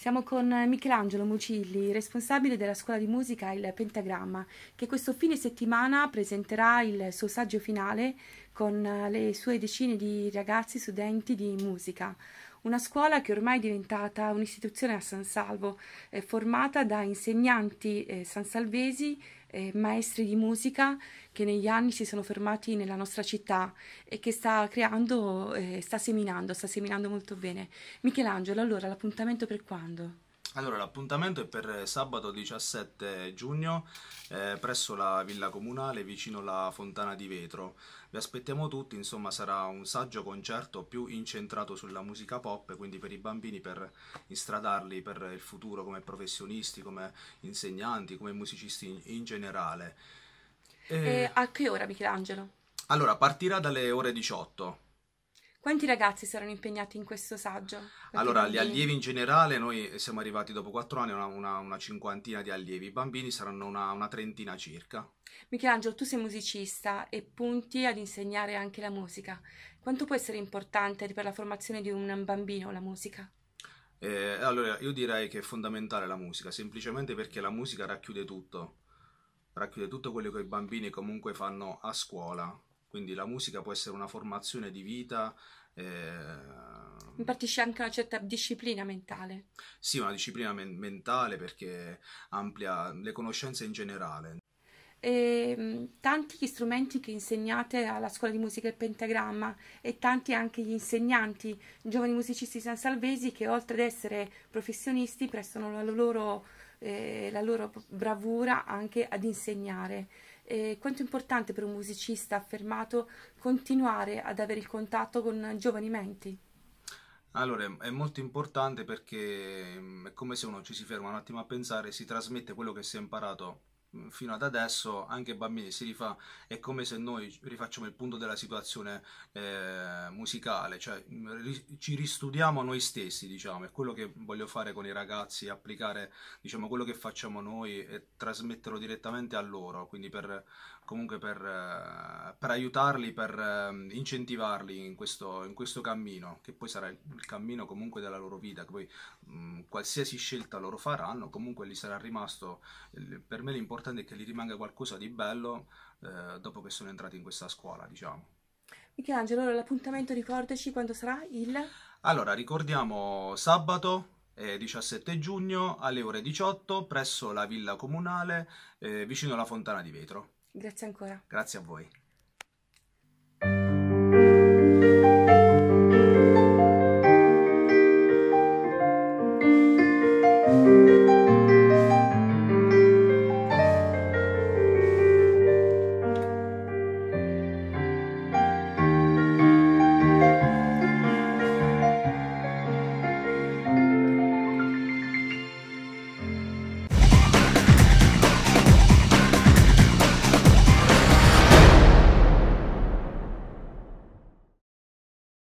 Siamo con eh, Michelangelo Mucilli, responsabile della scuola di musica Il Pentagramma, che questo fine settimana presenterà il suo saggio finale con eh, le sue decine di ragazzi studenti di musica una scuola che ormai è diventata un'istituzione a San Salvo, eh, formata da insegnanti eh, sansalvesi, eh, maestri di musica che negli anni si sono fermati nella nostra città e che sta creando, eh, sta seminando, sta seminando molto bene. Michelangelo, allora l'appuntamento per quando? Allora, l'appuntamento è per eh, sabato 17 giugno eh, presso la Villa Comunale vicino alla Fontana di Vetro. Vi aspettiamo tutti, insomma sarà un saggio concerto più incentrato sulla musica pop, quindi per i bambini, per instradarli per il futuro come professionisti, come insegnanti, come musicisti in, in generale. E... E eh, a che ora Michelangelo? Allora, partirà dalle ore 18 quanti ragazzi saranno impegnati in questo saggio? Perché allora, gli allievi in generale, noi siamo arrivati dopo quattro anni a una, una, una, cinquantina di allievi, i bambini saranno una, una trentina circa. Michelangelo, tu sei musicista e punti ad insegnare anche la musica. Quanto può essere importante per la formazione di un bambino la musica? Eh, allora, io direi che è fondamentale la musica, semplicemente perché la musica racchiude tutto, racchiude tutto quello che i bambini comunque fanno a scuola, quindi la musica può essere una formazione di vita. Eh... Impartisce anche una certa disciplina mentale. Sì, una disciplina men- mentale perché amplia le conoscenze in generale. E, ehm, tanti gli strumenti che insegnate alla scuola di musica e pentagramma e tanti anche gli insegnanti, giovani musicisti san salvesi che oltre ad essere professionisti prestano la loro, eh, la loro bravura anche ad insegnare eh, quanto è importante per un musicista affermato continuare ad avere il contatto con giovani menti? Allora, è molto importante perché mm, è come se uno ci si ferma un attimo a pensare, e si trasmette quello che si è imparato fino ad adesso anche bambini si rifà è come se noi rifacciamo il punto della situazione eh, musicale cioè mm, ri, ci ristudiamo noi stessi diciamo è quello che voglio fare con i ragazzi applicare diciamo quello che facciamo noi e trasmetterlo direttamente a loro quindi per comunque per, eh, per aiutarli per ehm, incentivarli in questo, in questo cammino che poi sarà il, il cammino comunque della loro vita che poi mh, mm, qualsiasi scelta loro faranno comunque gli sarà rimasto per me l'importante l'importante è che gli rimanga qualcosa di bello eh, dopo che sono entrati in questa scuola, diciamo. Michelangelo, l'appuntamento ricordaci quando sarà il... Allora, ricordiamo sabato 17 eh, giugno alle ore 18 presso la Villa Comunale eh, vicino alla Fontana di Vetro. Grazie ancora. Grazie a voi.